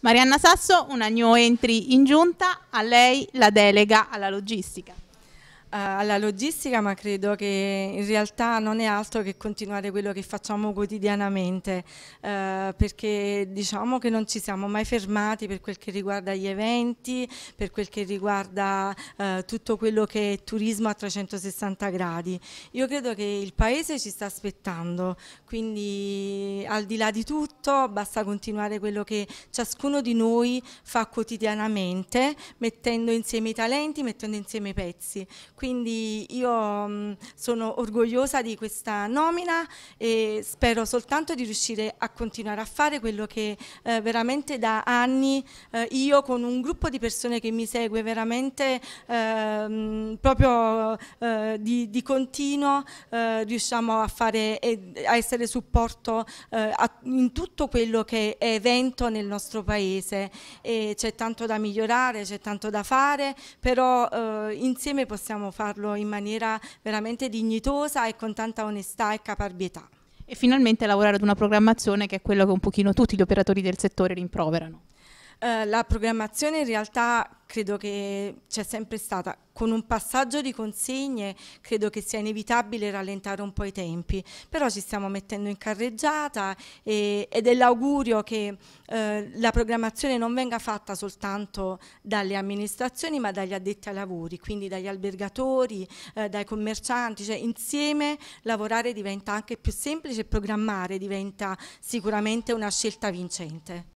Marianna Sasso, una new entry in giunta, a lei la delega alla logistica. Eh, alla logistica, ma credo che in realtà non è altro che continuare quello che facciamo quotidianamente, eh, perché diciamo che non ci siamo mai fermati per quel che riguarda gli eventi, per quel che riguarda eh, tutto quello che è turismo a 360 gradi. Io credo che il Paese ci sta aspettando, quindi al di là di tutto basta continuare quello che ciascuno di noi fa quotidianamente, mettendo insieme i talenti, mettendo insieme i pezzi. Quindi io mh, mm, sono orgogliosa di questa nomina e spero soltanto di riuscire a continuare a fare quello che eh, veramente da anni eh, io con un gruppo di persone che mi segue veramente ehm, proprio eh, di, di, continuo eh, riusciamo a fare e a essere supporto eh, a, in tutto quello che è evento nel nostro paese c'è tanto da migliorare, c'è tanto da fare, però eh, insieme possiamo farlo in maniera veramente dignitosa e con tanta onestà e caparbietà. E finalmente lavorare ad una programmazione che è quello che un pochino tutti gli operatori del settore rimproverano. Eh, la programmazione in realtà credo che c'è sempre stata. Con un passaggio di consegne credo che sia inevitabile rallentare un po' i tempi, però ci stiamo mettendo in carreggiata e, ed è l'augurio che eh, la programmazione non venga fatta soltanto dalle amministrazioni ma dagli addetti ai lavori, quindi dagli albergatori, eh, dai commercianti, cioè insieme lavorare diventa anche più semplice e programmare diventa sicuramente una scelta vincente.